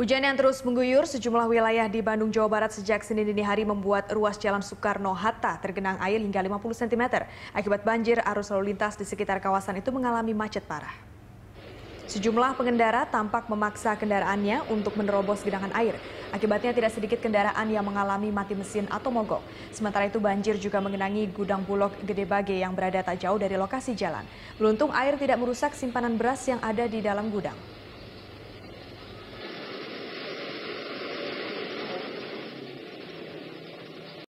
Hujan yang terus mengguyur sejumlah wilayah di Bandung, Jawa Barat sejak Senin dini hari membuat ruas Jalan Soekarno-Hatta tergenang air hingga 50 cm. Akibat banjir, arus lalu lintas di sekitar kawasan itu mengalami macet parah. Sejumlah pengendara tampak memaksa kendaraannya untuk menerobos genangan air. Akibatnya tidak sedikit kendaraan yang mengalami mati mesin atau mogok. Sementara itu banjir juga mengenangi gudang Bulog Gede Bage yang berada tak jauh dari lokasi jalan. Beruntung air tidak merusak simpanan beras yang ada di dalam gudang.